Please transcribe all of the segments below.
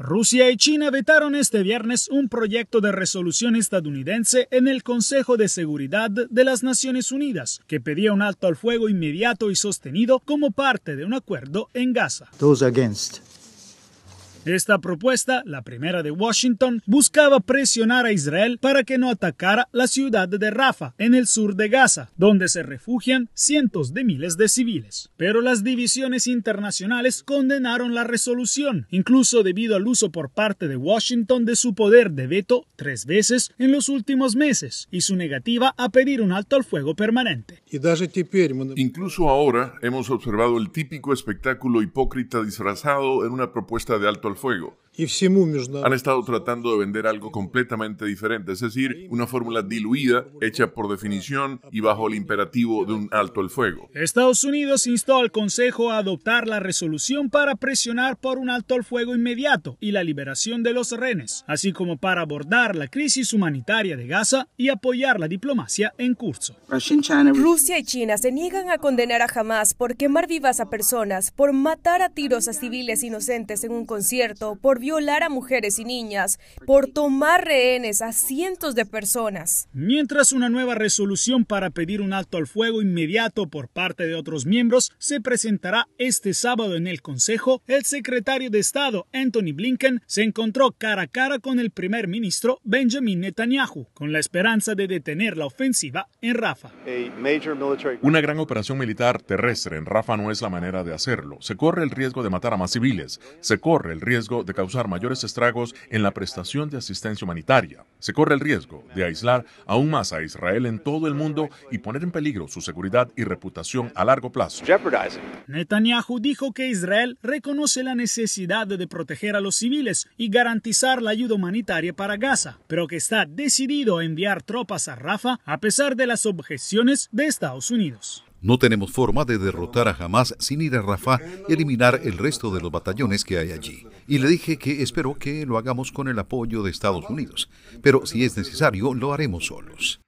Rusia y China vetaron este viernes un proyecto de resolución estadounidense en el Consejo de Seguridad de las Naciones Unidas que pedía un alto al fuego inmediato y sostenido como parte de un acuerdo en Gaza. Esta propuesta, la primera de Washington, buscaba presionar a Israel para que no atacara la ciudad de Rafa, en el sur de Gaza, donde se refugian cientos de miles de civiles. Pero las divisiones internacionales condenaron la resolución, incluso debido al uso por parte de Washington de su poder de veto tres veces en los últimos meses y su negativa a pedir un alto al fuego permanente. Incluso ahora hemos observado el típico espectáculo hipócrita disfrazado en una propuesta de alto el fuego. Han estado tratando de vender algo completamente diferente, es decir, una fórmula diluida, hecha por definición y bajo el imperativo de un alto el fuego. Estados Unidos instó al Consejo a adoptar la resolución para presionar por un alto el fuego inmediato y la liberación de los rehenes, así como para abordar la crisis humanitaria de Gaza y apoyar la diplomacia en curso. Rusia y China se niegan a condenar a Hamas por quemar vivas a personas, por matar a tiros a civiles inocentes en un concierto, por violar a mujeres y niñas, por tomar rehenes a cientos de personas. Mientras una nueva resolución para pedir un alto al fuego inmediato por parte de otros miembros se presentará este sábado en el Consejo, el secretario de Estado Anthony Blinken se encontró cara a cara con el primer ministro Benjamin Netanyahu, con la esperanza de detener la ofensiva en Rafa. Una gran operación militar terrestre en Rafa no es la manera de hacerlo. Se corre el riesgo de matar a más civiles, se corre el riesgo de causar usar mayores estragos en la prestación de asistencia humanitaria. Se corre el riesgo de aislar aún más a Israel en todo el mundo y poner en peligro su seguridad y reputación a largo plazo. Netanyahu dijo que Israel reconoce la necesidad de proteger a los civiles y garantizar la ayuda humanitaria para Gaza, pero que está decidido a enviar tropas a Rafa a pesar de las objeciones de Estados Unidos. No tenemos forma de derrotar a Hamas sin ir a Rafah y eliminar el resto de los batallones que hay allí. Y le dije que espero que lo hagamos con el apoyo de Estados Unidos, pero si es necesario, lo haremos solos.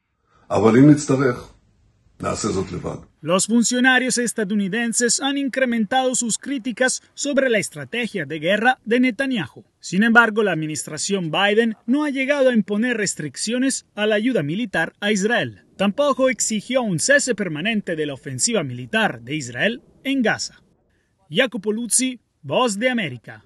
Los funcionarios estadounidenses han incrementado sus críticas sobre la estrategia de guerra de Netanyahu. Sin embargo, la administración Biden no ha llegado a imponer restricciones a la ayuda militar a Israel. Tampoco exigió un cese permanente de la ofensiva militar de Israel en Gaza. Jacopo Luzzi, Voz de América.